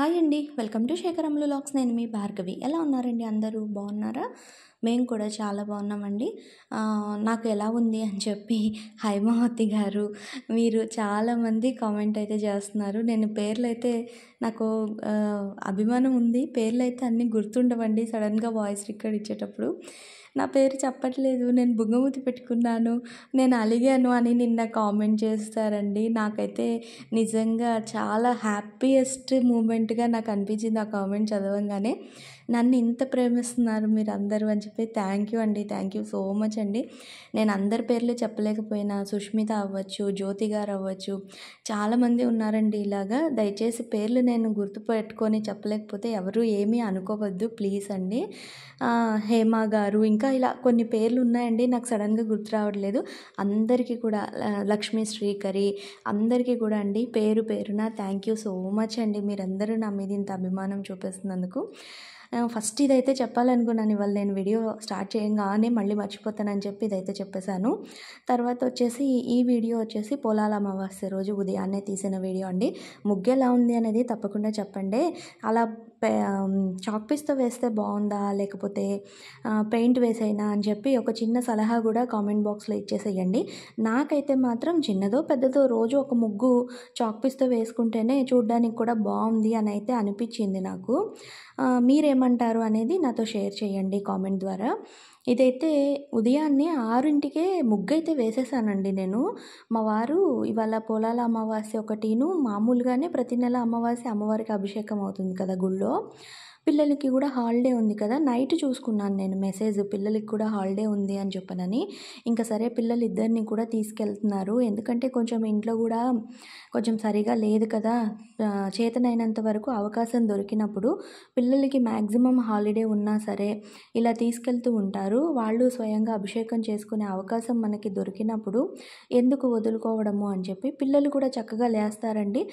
hi అండి welcome to శేఖరములు lakhs నేను మీ భార్గవి ఎలా ఉన్నారండి అందరూ బాగున్నారా మేము కూడా చాలా బాగున్నామండి నాకు ఎలా ఉంది అని చెప్పి హైమావతి గారు మీరు చాలామంది కామెంట్ అయితే చేస్తున్నారు నేను పేర్లు అయితే నాకు అభిమానం ఉంది పేర్లు అయితే అన్నీ గుర్తుండవండి సడన్గా వాయిస్ రికార్డ్ ఇచ్చేటప్పుడు నా పేరు చెప్పట్లేదు నేను బుంగమూతి పెట్టుకున్నాను నేను అలిగాను అని నిన్న కామెంట్ చేస్తారండి నాకైతే నిజంగా చాలా హ్యాపీయెస్ట్ మూమెంట్గా నాకు అనిపించింది ఆ కామెంట్ చదవంగానే నన్ను ఇంత ప్రేమిస్తున్నారు మీరు అందరూ అని చెప్పి థ్యాంక్ యూ అండి థ్యాంక్ యూ సో మచ్ అండి నేను అందరి పేర్లు చెప్పలేకపోయినా సుష్మిత అవ్వచ్చు జ్యోతి గారు అవ్వచ్చు చాలామంది ఉన్నారండి ఇలాగా దయచేసి పేర్లు నేను గుర్తుపెట్టుకొని చెప్పలేకపోతే ఎవరు ఏమీ అనుకోవద్దు ప్లీజ్ అండి హేమ గారు ఇంకా ఇలా కొన్ని పేర్లు ఉన్నాయండి నాకు సడన్గా గుర్తు రావట్లేదు అందరికీ కూడా లక్ష్మీ శ్రీకరి అందరికీ కూడా అండి పేరు పేరున థ్యాంక్ యూ సో మచ్ అండి మీరందరూ నా మీద ఇంత అభిమానం చూపిస్తున్నందుకు ఫస్ట్ ఇదైతే చెప్పాలనుకున్నాను ఇవాళ నేను వీడియో స్టార్ట్ చేయగానే మళ్ళీ మర్చిపోతానని చెప్పి ఇదైతే చెప్పేశాను తర్వాత వచ్చేసి ఈ వీడియో వచ్చేసి పొలాల అమావాస్య రోజు ఉదయాన్నే తీసిన వీడియో అండి ముగ్గు ఎలా ఉంది అనేది తప్పకుండా చెప్పండి అలా చాక్ పీస్తో వేస్తే బాగుందా లేకపోతే పెయింట్ వేసైనా అని చెప్పి ఒక చిన్న సలహా కూడా కామెంట్ బాక్స్లో ఇచ్చేసేయండి నాకైతే మాత్రం చిన్నదో పెద్దదో రోజు ఒక ముగ్గు చాక్ పీస్తో వేసుకుంటేనే చూడడానికి కూడా బాగుంది అని అయితే అనిపించింది నాకు మీరేమంటారు అనేది నాతో షేర్ చేయండి కామెంట్ ద్వారా ఇదైతే ఉదయాన్నే ఆరింటికే ముగ్గైతే వేసేసానండి నేను మా వారు ఇవాళ పొలాల అమావాస్య ఒకటిను మామూలుగానే ప్రతి నెల అమావాస్య అమ్మవారికి అభిషేకం అవుతుంది కదా గుళ్ళో పిల్లలకి కూడా హాలిడే ఉంది కదా నైట్ చూసుకున్నాను నేను మెసేజ్ పిల్లలకి కూడా హాలిడే ఉంది అని చెప్పనని ఇంకా సరే పిల్లలు ఇద్దరిని కూడా తీసుకెళ్తున్నారు ఎందుకంటే కొంచెం ఇంట్లో కూడా కొంచెం సరిగా లేదు కదా చేతనైనంత వరకు అవకాశం దొరికినప్పుడు పిల్లలకి మ్యాక్సిమం హాలిడే ఉన్నా సరే ఇలా తీసుకెళ్తూ ఉంటారు వాళ్ళు స్వయంగా అభిషేకం చేసుకునే అవకాశం మనకి దొరికినప్పుడు ఎందుకు వదులుకోవడము అని చెప్పి పిల్లలు కూడా చక్కగా లేస్తారండి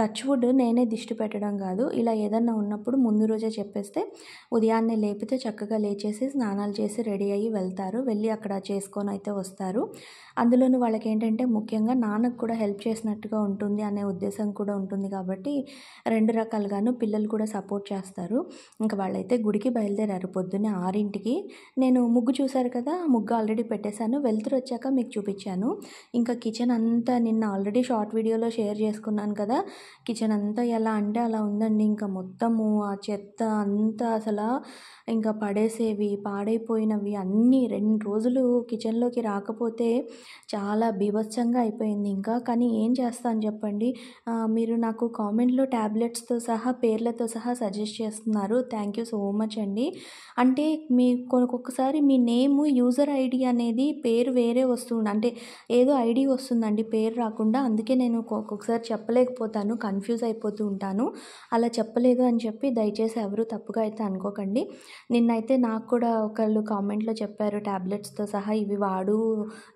టచ్ వుడ్ నేనే దిష్టి పెట్టడం కాదు ఇలా ఏదన్నా ఉన్న ఉన్నప్పుడు ముందు రోజే చెప్పేస్తే ఉదయాన్నే లేపితే చక్కగా లేచేసి స్నానాలు చేసి రెడీ అయ్యి వెళ్తారు వెళ్ళి అక్కడ చేసుకొని అయితే వస్తారు అందులోనూ వాళ్ళకి ఏంటంటే ముఖ్యంగా నాన్నకు కూడా హెల్ప్ చేసినట్టుగా ఉంటుంది అనే ఉద్దేశం కూడా ఉంటుంది కాబట్టి రెండు రకాలుగాను పిల్లలు కూడా సపోర్ట్ చేస్తారు ఇంకా వాళ్ళైతే గుడికి బయలుదేరారు పొద్దున్నే ఆరింటికి నేను ముగ్గు చూశారు కదా ముగ్గు ఆల్రెడీ పెట్టేశాను వెళ్తురు వచ్చాక మీకు చూపించాను ఇంకా కిచెన్ అంతా నిన్న ఆల్రెడీ షార్ట్ వీడియోలో షేర్ చేసుకున్నాను కదా కిచెన్ అంతా ఎలా అంటే అలా ఉందండి ఇంకా మొత్తము ఆ చెత్త అంతా అసలు ఇంకా పడేసేవి పాడైపోయినవి అన్నీ రెండు రోజులు కిచెన్లోకి రాకపోతే చాలా బీభత్సంగా అయిపోయింది ఇంకా కానీ ఏం చేస్తాను చెప్పండి మీరు నాకు కామెంట్లో ట్యాబ్లెట్స్తో సహా పేర్లతో సహా సజెస్ట్ చేస్తున్నారు థ్యాంక్ యూ సో మచ్ అండి అంటే మీ ఒక్కొక్కసారి మీ నేమ్ యూజర్ ఐడి అనేది పేరు వేరే వస్తుంది అంటే ఏదో ఐడి వస్తుందండి పేరు రాకుండా అందుకే నేను ఒక్కొక్కసారి చెప్పలేకపోతాను కన్ఫ్యూజ్ అయిపోతూ ఉంటాను అలా చెప్పలేదు అని చెప్పి చెప్పి దయచేసి ఎవరు తప్పుగా అయితే అనుకోకండి నిన్నైతే నాకు కూడా ఒకళ్ళు కామెంట్లో చెప్పారు ట్యాబ్లెట్స్తో సహా ఇవి వాడు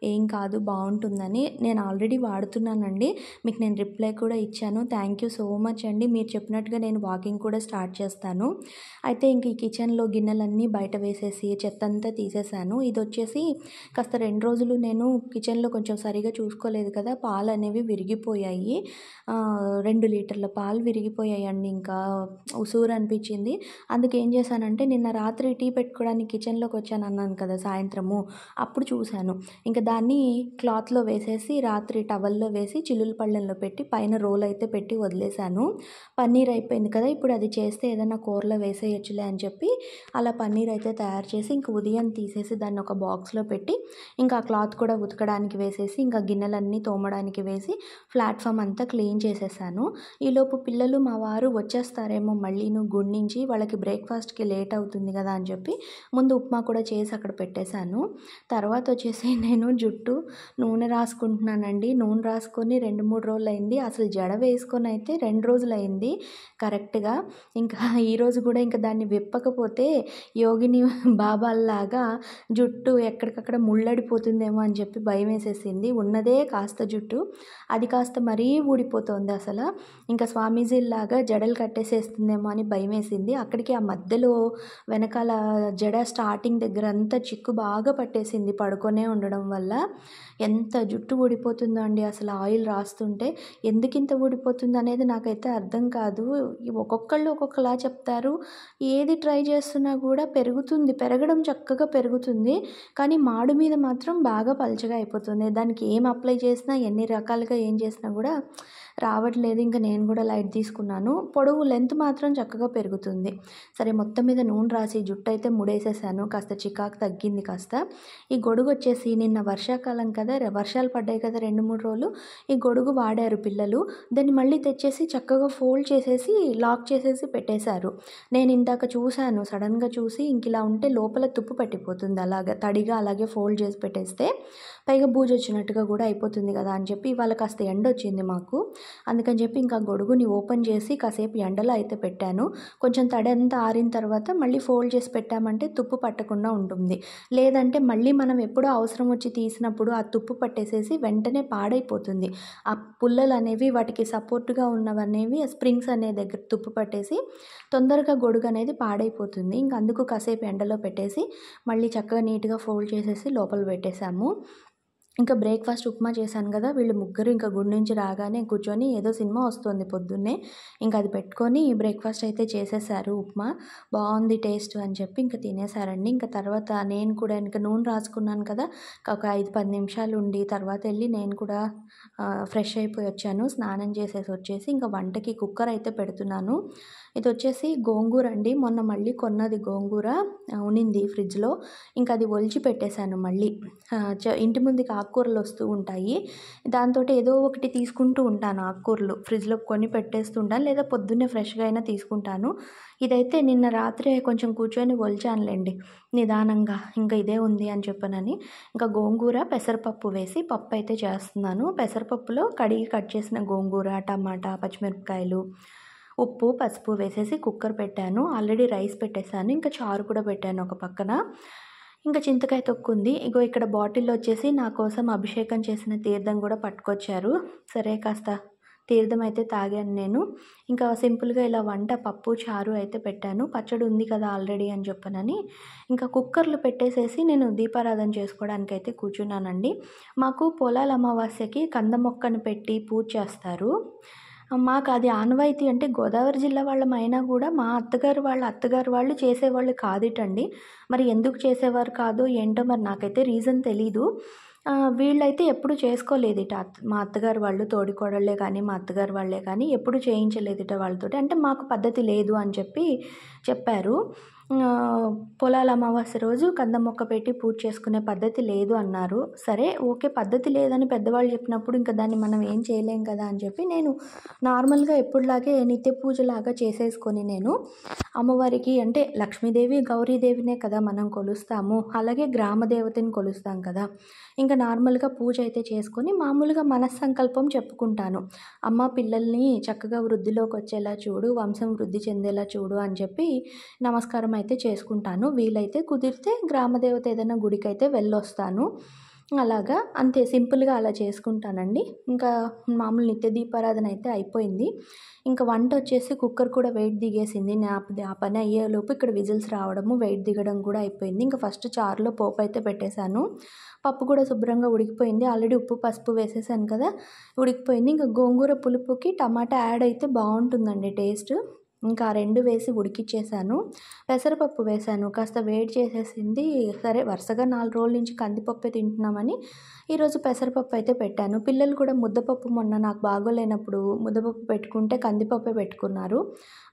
ఏం కాదు బాగుంటుందని నేను ఆల్రెడీ వాడుతున్నానండి మీకు నేను రిప్లై కూడా ఇచ్చాను థ్యాంక్ యూ సో మచ్ అండి మీరు చెప్పినట్టుగా నేను వాకింగ్ కూడా స్టార్ట్ చేస్తాను అయితే ఇంక ఈ కిచెన్లో గిన్నెలన్నీ బయట వేసేసి చెత్త అంతా తీసేసాను ఇది వచ్చేసి కాస్త రెండు రోజులు నేను కిచెన్లో కొంచెం సరిగా చూసుకోలేదు కదా పాలు అనేవి విరిగిపోయాయి రెండు లీటర్ల పాలు విరిగిపోయాయి అండి ఇంకా ఉసూరు అనిపించింది అందుకు ఏం చేశానంటే నిన్న రాత్రి టీ పెట్టుకోవడానికి కిచెన్లోకి వచ్చాను అన్నాను కదా సాయంత్రము అప్పుడు చూశాను ఇంకా దాన్ని క్లాత్లో వేసేసి రాత్రి టవల్లో వేసి చిల్లుల పళ్ళెంలో పెట్టి పైన రోల్ అయితే పెట్టి వదిలేశాను పన్నీర్ అయిపోయింది కదా ఇప్పుడు అది చేస్తే ఏదైనా కూరలో వేసేయచ్చులే అని చెప్పి అలా పన్నీర్ అయితే తయారు చేసి ఇంక ఉదయం తీసేసి దాన్ని ఒక బాక్స్లో పెట్టి ఇంకా ఆ క్లాత్ కూడా ఉతకడానికి వేసేసి ఇంకా గిన్నెలన్నీ తోమడానికి వేసి ప్లాట్ఫామ్ అంతా క్లీన్ చేసేసాను ఈలోపు పిల్లలు మా వారు వచ్చేస్తారేమో మళ్ళీ పల్లీను గుండించి వాళ్ళకి బ్రేక్ఫాస్ట్కి లేట్ అవుతుంది కదా అని చెప్పి ముందు ఉప్మా కూడా చేసి అక్కడ పెట్టేశాను తర్వాత వచ్చేసి నేను జుట్టు నూనె రాసుకుంటున్నానండి నూనె రాసుకొని రెండు మూడు రోజులు అయింది అసలు జడ వేసుకొని అయితే రెండు రోజులు అయింది కరెక్ట్గా ఇంకా ఈరోజు కూడా ఇంకా దాన్ని విప్పకపోతే యోగిని బాబాల్లాగా జుట్టు ఎక్కడికక్కడ ముళ్ళడిపోతుందేమో అని చెప్పి భయం వేసేసింది ఉన్నదే కాస్త జుట్టు అది కాస్త మరీ ఊడిపోతుంది అసలు ఇంకా స్వామీజీల్లాగా జడలు కట్టేసేస్తుందేమో పోతామా అని భయమేసింది అక్కడికి ఆ మధ్యలో వెనకాల జడ స్టార్టింగ్ దగ్గర అంతా చిక్కు బాగా పట్టేసింది పడుకొనే ఉండడం వల్ల ఎంత జుట్టు ఊడిపోతుందో అండి అసలు ఆయిల్ రాస్తుంటే ఎందుకింత ఊడిపోతుంది అనేది నాకైతే అర్థం కాదు ఒక్కొక్కళ్ళు ఒక్కొక్కలా చెప్తారు ఏది ట్రై చేస్తున్నా కూడా పెరుగుతుంది పెరగడం చక్కగా పెరుగుతుంది కానీ మాడు మీద మాత్రం బాగా పలచగా అయిపోతుంది దానికి ఏం అప్లై చేసినా ఎన్ని రకాలుగా ఏం చేసినా కూడా రావట్లేదు ఇంకా నేను కూడా లైట్ తీసుకున్నాను పొడవు లెంత్ మాత్రం చక్కగా పెరుగుతుంది సరే మొత్తం మీద నూనె రాసి జుట్టు అయితే ముడేసేసాను కాస్త చికాకు తగ్గింది కాస్త ఈ గొడుగు వచ్చేసి నిన్న వర్షాకాలం కదా వర్షాలు పడ్డాయి కదా రెండు మూడు రోజులు ఈ గొడుగు వాడారు పిల్లలు దాన్ని మళ్ళీ తెచ్చేసి చక్కగా ఫోల్డ్ చేసేసి లాక్ చేసేసి పెట్టేశారు నేను ఇందాక చూశాను సడన్గా చూసి ఇంక ఇలా ఉంటే లోపల తుప్పు పట్టిపోతుంది అలాగ తడిగా అలాగే ఫోల్డ్ చేసి పెట్టేస్తే పైగా బూజు వచ్చినట్టుగా కూడా అయిపోతుంది కదా అని చెప్పి ఇవాళ కాస్త ఎండ వచ్చింది మాకు అందుకని చెప్పి ఇంకా గొడుగుని ఓపెన్ చేసి కాసేపు ఎండలో అయితే పెట్టాను కొంచెం తడంతా ఆరిన తర్వాత మళ్ళీ ఫోల్డ్ చేసి పెట్టామంటే తుప్పు పట్టకుండా ఉంటుంది లేదంటే మళ్ళీ మనం ఎప్పుడో అవసరం వచ్చి తీసినప్పుడు ఆ తుప్పు పట్టేసేసి వెంటనే పాడైపోతుంది ఆ పుల్లలు అనేవి వాటికి సపోర్ట్గా ఉన్నవనేవి స్ప్రింగ్స్ అనే దగ్గర తుప్పు పట్టేసి తొందరగా గొడుగు అనేది పాడైపోతుంది ఇంక అందుకు కాసేపు ఎండలో పెట్టేసి మళ్ళీ చక్కగా నీట్గా ఫోల్డ్ చేసేసి లోపల పెట్టేశాము ఇంకా బ్రేక్ఫాస్ట్ ఉప్మా చేశాను కదా వీళ్ళు ముగ్గురు ఇంకా గుడి నుంచి రాగానే కూర్చొని ఏదో సినిమా వస్తుంది పొద్దున్నే ఇంకా అది పెట్టుకొని బ్రేక్ఫాస్ట్ అయితే చేసేసారు ఉప్మా బాగుంది టేస్ట్ అని చెప్పి ఇంకా తినేసారండి ఇంకా తర్వాత నేను కూడా ఇంకా నూనె రాసుకున్నాను కదా ఒక ఐదు పది నిమిషాలు ఉండి తర్వాత వెళ్ళి నేను కూడా ఫ్రెష్ అయిపోయి వచ్చాను స్నానం చేసేసి వచ్చేసి ఇంకా వంటకి కుక్కర్ అయితే పెడుతున్నాను ఇది వచ్చేసి గోంగూర అండి మొన్న మళ్ళీ కొన్నది గోంగూర ఉనింది ఫ్రిడ్జ్లో ఇంకా అది ఒలిచి పెట్టేశాను మళ్ళీ ఇంటి ముందుకి ఆకుకూరలు వస్తూ ఉంటాయి దాంతో ఏదో ఒకటి తీసుకుంటూ ఉంటాను ఆకుకూరలు ఫ్రిడ్జ్లో కొని పెట్టేస్తుంటాను లేదా పొద్దున్నే ఫ్రెష్గా అయినా తీసుకుంటాను ఇదైతే నిన్న రాత్రి కొంచెం కూర్చొని ఒలిచానులేండి నిదానంగా ఇంకా ఇదే ఉంది అని చెప్పనని ఇంకా గోంగూర పెసరపప్పు వేసి పప్పు అయితే చేస్తున్నాను పెసరపప్పులో కడిగి కట్ చేసిన గోంగూర టమాటా పచ్చిమిరపకాయలు ఉప్పు పసుపు వేసేసి కుక్కర్ పెట్టాను ఆల్రెడీ రైస్ పెట్టేశాను ఇంకా చారు కూడా పెట్టాను ఒక పక్కన ఇంకా చింతకాయ తొక్కుంది ఇగో ఇక్కడ బాటిల్లో వచ్చేసి నా కోసం అభిషేకం చేసిన తీర్థం కూడా పట్టుకొచ్చారు సరే కాస్త తీర్థం అయితే తాగాను నేను ఇంకా సింపుల్గా ఇలా వంట పప్పు చారు అయితే పెట్టాను పచ్చడి ఉంది కదా ఆల్రెడీ అని చెప్పనని ఇంకా కుక్కర్లు పెట్టేసేసి నేను దీపారాధన చేసుకోవడానికి అయితే కూర్చున్నానండి మాకు పొలాల అమావాస్యకి కంద మొక్కను పెట్టి పూజ చేస్తారు మాకు అది ఆనవాయితీ అంటే గోదావరి జిల్లా వాళ్ళం అయినా కూడా మా అత్తగారు వాళ్ళ అత్తగారు వాళ్ళు చేసేవాళ్ళు కాదుటండి మరి ఎందుకు చేసేవారు కాదు ఏంటో మరి నాకైతే రీజన్ తెలీదు వీళ్ళైతే ఎప్పుడు చేసుకోలేదిట మా అత్తగారు వాళ్ళు తోడికోడళ్ళే కానీ మా అత్తగారు వాళ్ళే కానీ ఎప్పుడు ఇట వాళ్ళతోటి అంటే మాకు పద్ధతి లేదు అని చెప్పి చెప్పారు పొలాల అమావాస్య రోజు కంద మొక్క పెట్టి పూజ చేసుకునే పద్ధతి లేదు అన్నారు సరే ఓకే పద్ధతి లేదని పెద్దవాళ్ళు చెప్పినప్పుడు ఇంకా దాన్ని మనం ఏం చేయలేం కదా అని చెప్పి నేను నార్మల్గా ఎప్పుడులాగే నిత్య పూజలాగా చేసేసుకొని నేను అమ్మవారికి అంటే లక్ష్మీదేవి గౌరీదేవినే కదా మనం కొలుస్తాము అలాగే గ్రామదేవతని కొలుస్తాం కదా ఇంకా నార్మల్గా పూజ అయితే చేసుకొని మామూలుగా మనస్సంకల్పం చెప్పుకుంటాను అమ్మ పిల్లల్ని చక్కగా వృద్ధిలోకి వచ్చేలా చూడు వంశం వృద్ధి చెందేలా చూడు అని చెప్పి నమస్కారం అయితే చేసుకుంటాను వీలైతే కుదిరితే గ్రామదేవత ఏదైనా గుడికి అయితే వెళ్ళొస్తాను అలాగా అంతే సింపుల్గా అలా చేసుకుంటానండి ఇంకా మామూలు నిత్య దీపారాధన అయితే అయిపోయింది ఇంకా వంట వచ్చేసి కుక్కర్ కూడా వెయిట్ దిగేసింది నా ఆ పని అయ్యేలోపు ఇక్కడ విజిల్స్ రావడము వెయిట్ దిగడం కూడా అయిపోయింది ఇంకా ఫస్ట్ చారులో పోపు అయితే పెట్టేశాను పప్పు కూడా శుభ్రంగా ఉడికిపోయింది ఆల్రెడీ ఉప్పు పసుపు వేసేసాను కదా ఉడికిపోయింది ఇంకా గోంగూర పులుపుకి టమాటా యాడ్ అయితే బాగుంటుందండి టేస్ట్ ఇంకా రెండు వేసి ఉడికిచ్చేసాను పెసరపప్పు వేశాను కాస్త వేడి చేసేసింది సరే వరుసగా నాలుగు రోజుల నుంచి కందిపప్పే తింటున్నామని ఈరోజు పెసరపప్పు అయితే పెట్టాను పిల్లలు కూడా ముద్దపప్పు మొన్న నాకు బాగోలేనప్పుడు ముద్దపప్పు పెట్టుకుంటే కందిపప్పే పెట్టుకున్నారు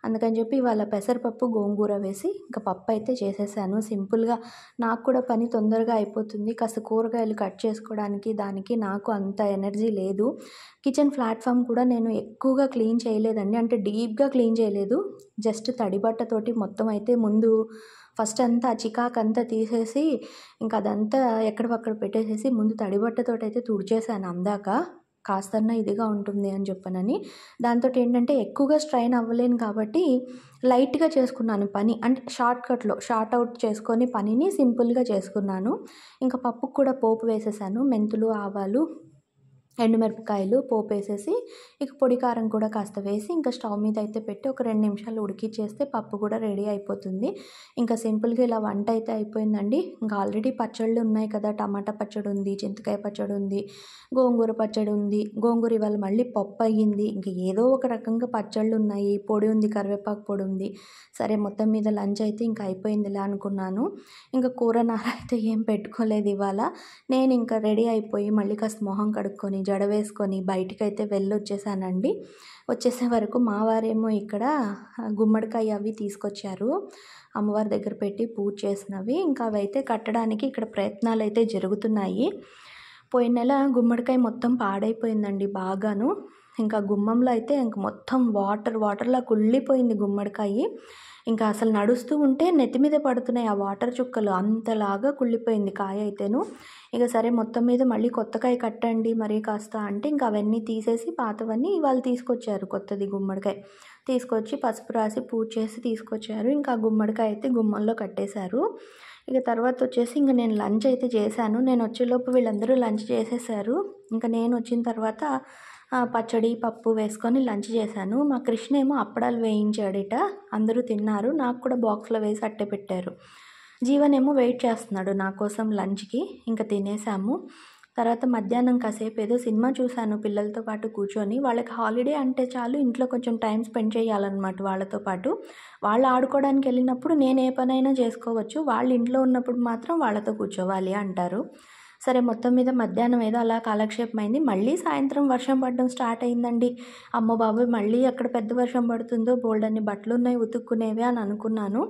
అందుకని చెప్పి ఇవాళ పెసరపప్పు గోంగూర వేసి ఇంకా పప్పు అయితే చేసేసాను సింపుల్గా నాకు కూడా పని తొందరగా అయిపోతుంది కాస్త కూరగాయలు కట్ చేసుకోవడానికి దానికి నాకు అంత ఎనర్జీ లేదు కిచెన్ ప్లాట్ఫామ్ కూడా నేను ఎక్కువగా క్లీన్ చేయలేదండి అంటే డీప్గా క్లీన్ చేయలేదు జస్ట్ తడిబట్టతోటి మొత్తం అయితే ముందు ఫస్ట్ అంతా చికాకు అంతా తీసేసి ఇంకా అదంతా ఎక్కడ పక్కడ పెట్టేసేసి ముందు తడిబట్టతోటి అయితే తుడిచేసాను అందాక కాస్తన్నా ఇదిగా ఉంటుంది అని చెప్పనని దాంతో ఏంటంటే ఎక్కువగా స్ట్రైన్ అవ్వలేను కాబట్టి లైట్గా చేసుకున్నాను పని అంటే షార్ట్కట్లో షార్ట్ అవుట్ చేసుకొని పనిని సింపుల్గా చేసుకున్నాను ఇంకా పప్పుకు కూడా పోపు వేసేసాను మెంతులు ఆవాలు ఎండుమిరపకాయలు పోపు వేసేసి ఇక పొడి కారం కూడా కాస్త వేసి ఇంకా స్టవ్ మీద అయితే పెట్టి ఒక రెండు నిమిషాలు ఉడికిచ్చేస్తే పప్పు కూడా రెడీ అయిపోతుంది ఇంకా సింపుల్గా ఇలా వంట అయితే అయిపోయిందండి ఇంకా ఆల్రెడీ పచ్చళ్ళు ఉన్నాయి కదా టమాటా పచ్చడి ఉంది చింతకాయ పచ్చడి ఉంది గోంగూర పచ్చడి ఉంది గోంగూర ఇవాళ మళ్ళీ పప్పు అయ్యింది ఇంకా ఏదో ఒక రకంగా పచ్చళ్ళు ఉన్నాయి పొడి ఉంది కరివేపాకు పొడి ఉంది సరే మొత్తం మీద లంచ్ అయితే ఇంకా అయిపోయిందిలా అనుకున్నాను ఇంకా కూర నార అయితే ఏం పెట్టుకోలేదు ఇవాళ నేను ఇంకా రెడీ అయిపోయి మళ్ళీ కాస్త మొహం కడుక్కొని జడ వేసుకొని బయటికి వెళ్ళి వెళ్ళొచ్చేసానండి వచ్చేసే వరకు మా వారేమో ఇక్కడ గుమ్మడికాయ అవి తీసుకొచ్చారు అమ్మవారి దగ్గర పెట్టి పూజ చేసినవి ఇంకా అవైతే కట్టడానికి ఇక్కడ ప్రయత్నాలు అయితే జరుగుతున్నాయి పోయిన నెల గుమ్మడికాయ మొత్తం పాడైపోయిందండి బాగాను ఇంకా గుమ్మంలో అయితే ఇంక మొత్తం వాటర్ వాటర్లా కుళ్ళిపోయింది గుమ్మడికాయ ఇంకా అసలు నడుస్తూ ఉంటే నెత్తి మీద పడుతున్నాయి ఆ వాటర్ చుక్కలు అంతలాగా కుళ్ళిపోయింది కాయ అయితేను ఇక సరే మొత్తం మీద మళ్ళీ కొత్త కాయ కట్టండి మరి కాస్త అంటే ఇంకా అవన్నీ తీసేసి పాతవన్నీ ఇవాళ తీసుకొచ్చారు కొత్తది గుమ్మడికాయ తీసుకొచ్చి పసుపు రాసి పూజ చేసి తీసుకొచ్చారు ఇంకా గుమ్మడికాయ అయితే గుమ్మంలో కట్టేశారు ఇక తర్వాత వచ్చేసి ఇంకా నేను లంచ్ అయితే చేశాను నేను వచ్చేలోపు వీళ్ళందరూ లంచ్ చేసేసారు ఇంకా నేను వచ్చిన తర్వాత పచ్చడి పప్పు వేసుకొని లంచ్ చేశాను మా కృష్ణ ఏమో అప్పడాలు వేయించాడట అందరూ తిన్నారు నాకు కూడా బాక్స్లో వేసి అట్టే పెట్టారు జీవన్ ఏమో వెయిట్ చేస్తున్నాడు నా కోసం లంచ్కి ఇంకా తినేసాము తర్వాత మధ్యాహ్నం కాసేపు ఏదో సినిమా చూశాను పిల్లలతో పాటు కూర్చొని వాళ్ళకి హాలిడే అంటే చాలు ఇంట్లో కొంచెం టైం స్పెండ్ చేయాలన్నమాట వాళ్ళతో పాటు వాళ్ళు ఆడుకోవడానికి వెళ్ళినప్పుడు నేను ఏ పనైనా చేసుకోవచ్చు వాళ్ళు ఇంట్లో ఉన్నప్పుడు మాత్రం వాళ్ళతో కూర్చోవాలి అంటారు సరే మొత్తం మీద మధ్యాహ్నం ఏదో అలా కాలక్షేపం అయింది మళ్ళీ సాయంత్రం వర్షం పడడం స్టార్ట్ అయిందండి అమ్మ బాబు మళ్ళీ ఎక్కడ పెద్ద వర్షం పడుతుందో బోల్డ్ అన్ని బట్టలు ఉన్నాయి ఉతుక్కునేవి అని అనుకున్నాను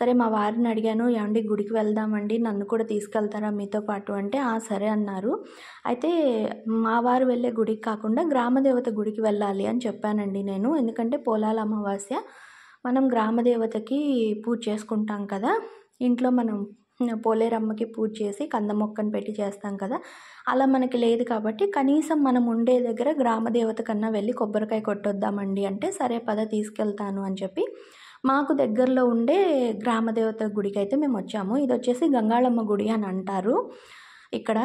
సరే మా వారిని అడిగాను ఏమండి గుడికి వెళ్దామండి నన్ను కూడా తీసుకెళ్తారా మీతో పాటు అంటే ఆ సరే అన్నారు అయితే మా వారు వెళ్ళే గుడికి కాకుండా గ్రామదేవత గుడికి వెళ్ళాలి అని చెప్పానండి నేను ఎందుకంటే పొలాల అమావాస్య మనం గ్రామదేవతకి పూజ చేసుకుంటాం కదా ఇంట్లో మనం పోలేరమ్మకి పూజ చేసి కంద మొక్కను పెట్టి చేస్తాం కదా అలా మనకి లేదు కాబట్టి కనీసం మనం ఉండే దగ్గర గ్రామదేవత కన్నా వెళ్ళి కొబ్బరికాయ కొట్టొద్దామండి అంటే సరే పద తీసుకెళ్తాను అని చెప్పి మాకు దగ్గరలో ఉండే గ్రామదేవత గుడికి అయితే మేము వచ్చాము ఇది వచ్చేసి గంగాళమ్మ గుడి అని అంటారు ఇక్కడ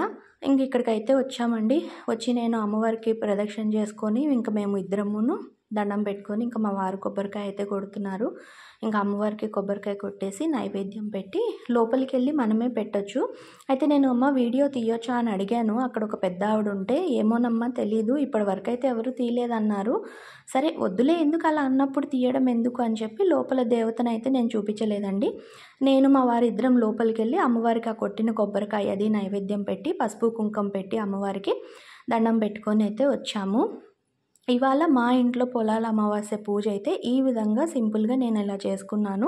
ఇంక ఇక్కడికైతే వచ్చామండి వచ్చి నేను అమ్మవారికి ప్రదక్షిణ చేసుకొని ఇంక మేము ఇద్దరమును దండం పెట్టుకొని ఇంకా మా వారు కొబ్బరికాయ అయితే కొడుతున్నారు ఇంకా అమ్మవారికి కొబ్బరికాయ కొట్టేసి నైవేద్యం పెట్టి లోపలికి వెళ్ళి మనమే పెట్టచ్చు అయితే నేను అమ్మ వీడియో తీయొచ్చా అని అడిగాను అక్కడ ఒక పెద్ద ఆవిడ ఉంటే ఏమోనమ్మా తెలీదు ఇప్పటి వరకు అయితే ఎవరు తీయలేదన్నారు సరే వద్దులే ఎందుకు అలా అన్నప్పుడు తీయడం ఎందుకు అని చెప్పి లోపల దేవతనైతే నేను చూపించలేదండి నేను మా వారిద్దరం లోపలికి వెళ్ళి అమ్మవారికి ఆ కొట్టిన కొబ్బరికాయ అది నైవేద్యం పెట్టి పసుపు కుంకం పెట్టి అమ్మవారికి దండం పెట్టుకొని అయితే వచ్చాము ఇవాళ మా ఇంట్లో పొలాల అమావాస్య పూజ అయితే ఈ విధంగా సింపుల్గా నేను ఇలా చేసుకున్నాను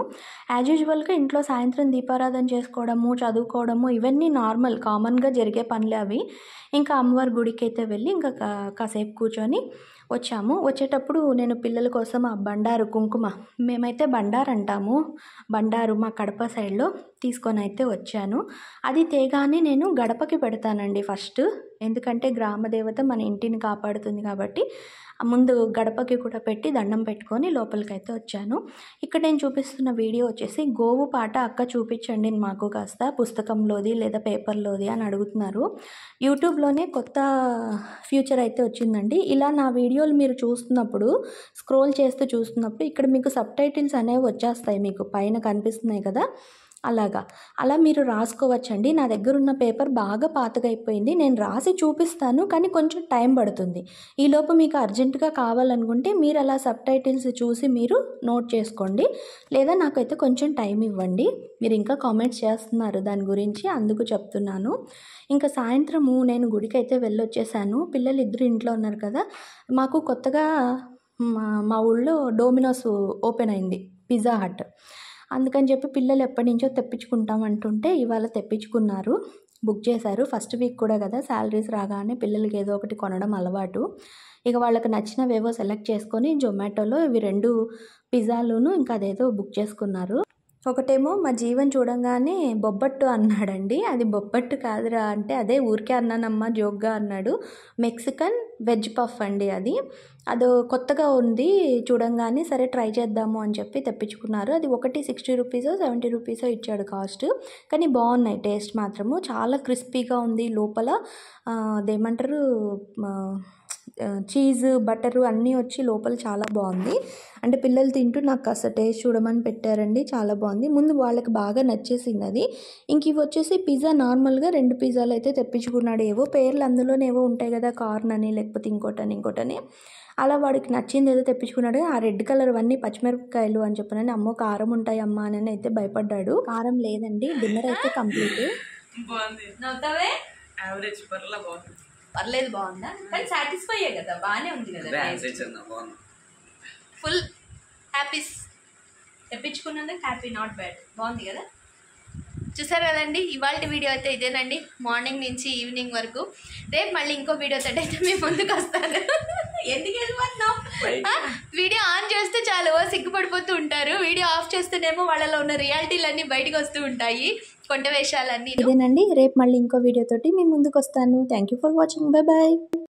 యాజ్ యూజువల్గా ఇంట్లో సాయంత్రం దీపారాధన చేసుకోవడము చదువుకోవడము ఇవన్నీ నార్మల్ కామన్గా జరిగే పనులు అవి ఇంకా అమ్మవారి గుడికి అయితే వెళ్ళి ఇంకా కాసేపు కూర్చొని వచ్చాము వచ్చేటప్పుడు నేను పిల్లల కోసం ఆ బండారు కుంకుమ మేమైతే బండారు అంటాము బండారు మా కడప సైడ్లో తీసుకొని అయితే వచ్చాను అది తేగానే నేను గడపకి పెడతానండి ఫస్ట్ ఎందుకంటే గ్రామ దేవత మన ఇంటిని కాపాడుతుంది కాబట్టి ముందు గడపకి కూడా పెట్టి దండం పెట్టుకొని లోపలికైతే వచ్చాను ఇక్కడ నేను చూపిస్తున్న వీడియో వచ్చేసి గోవు పాట అక్క చూపించండి మాకు కాస్త పుస్తకంలోది లేదా పేపర్లోది అని అడుగుతున్నారు యూట్యూబ్లోనే కొత్త ఫ్యూచర్ అయితే వచ్చిందండి ఇలా నా వీడియోలు మీరు చూస్తున్నప్పుడు స్క్రోల్ చేస్తూ చూస్తున్నప్పుడు ఇక్కడ మీకు సబ్ టైటిల్స్ అనేవి వచ్చేస్తాయి మీకు పైన కనిపిస్తున్నాయి కదా అలాగా అలా మీరు రాసుకోవచ్చండి నా దగ్గర ఉన్న పేపర్ బాగా పాతగైపోయింది నేను రాసి చూపిస్తాను కానీ కొంచెం టైం పడుతుంది ఈలోపు మీకు అర్జెంటుగా కావాలనుకుంటే మీరు అలా సబ్ టైటిల్స్ చూసి మీరు నోట్ చేసుకోండి లేదా నాకైతే కొంచెం టైం ఇవ్వండి మీరు ఇంకా కామెంట్స్ చేస్తున్నారు దాని గురించి అందుకు చెప్తున్నాను ఇంకా సాయంత్రము నేను గుడికి అయితే వెళ్ళొచ్చేసాను పిల్లలు ఇద్దరు ఇంట్లో ఉన్నారు కదా మాకు కొత్తగా మా ఊళ్ళో డోమినోస్ ఓపెన్ అయింది పిజ్జా హట్ అందుకని చెప్పి పిల్లలు ఎప్పటి నుంచో తెప్పించుకుంటాం అంటుంటే ఇవాళ తెప్పించుకున్నారు బుక్ చేశారు ఫస్ట్ వీక్ కూడా కదా శాలరీస్ రాగానే పిల్లలకి ఏదో ఒకటి కొనడం అలవాటు ఇక వాళ్ళకి నచ్చినవేవో సెలెక్ట్ చేసుకొని జొమాటోలో ఇవి రెండు పిజ్జాలోనూ ఇంకా అదేదో బుక్ చేసుకున్నారు ఒకటేమో మా జీవన్ చూడంగానే బొబ్బట్టు అన్నాడండి అది బొబ్బట్టు కాదురా అంటే అదే ఊరికే అన్నానమ్మా జోక్గా అన్నాడు మెక్సికన్ వెజ్ పఫ్ అండి అది అది కొత్తగా ఉంది చూడంగానే సరే ట్రై చేద్దాము అని చెప్పి తెప్పించుకున్నారు అది ఒకటి సిక్స్టీ రూపీసో సెవెంటీ రూపీసో ఇచ్చాడు కాస్ట్ కానీ బాగున్నాయి టేస్ట్ మాత్రము చాలా క్రిస్పీగా ఉంది లోపల అదేమంటారు చీజ్ బటరు అన్నీ వచ్చి లోపల చాలా బాగుంది అంటే పిల్లలు తింటూ నాకు కాస్త టేస్ట్ చూడమని పెట్టారండి చాలా బాగుంది ముందు వాళ్ళకి బాగా నచ్చేసింది అది ఇంక ఇవి వచ్చేసి పిజ్జా నార్మల్గా రెండు పిజ్జాలు అయితే తెప్పించుకున్నాడు ఏవో పేర్లు అందులోనేవో ఉంటాయి కదా కార్న్ అని లేకపోతే ఇంకోటని ఇంకోటని అలా వాడికి నచ్చింది ఏదో తెప్పించుకున్నాడు ఆ రెడ్ కలర్ అన్నీ పచ్చిమిరపకాయలు అని చెప్పనని అమ్మ కారం ఉంటాయి అమ్మ అని అయితే భయపడ్డాడు కారం లేదండి డిన్నర్ అయితే కంప్లీట్ బాగుంది పర్లేదు బాగుందా కానీ సాటిస్ఫై కదా బాగానే ఉంది కదా ఫుల్ హ్యాపీస్ తెప్పించుకున్నందుకు హ్యాపీ నాట్ బ్యాడ్ బాగుంది కదా చూసారు కదండి ఇవాళ వీడియో అయితే ఇదేనండి మార్నింగ్ నుంచి ఈవినింగ్ వరకు రేపు మళ్ళీ ఇంకో వీడియో అయితే మేము ముందుకు వస్తాను ఎందుకు వెళ్ళిపోతున్నాం వీడియో ఆన్ చేస్తే చాలా సిగ్గుపడిపోతూ ఉంటారు వీడియో ఆఫ్ చేస్తేనేమో వాళ్ళలో ఉన్న రియాలిటీలన్నీ బయటకు వస్తూ ఉంటాయి కొంట వేషాలన్నీ ఇదేనండి రేపు మళ్ళీ ఇంకో వీడియోతోటి మీ ముందుకు వస్తాను thank you for watching bye bye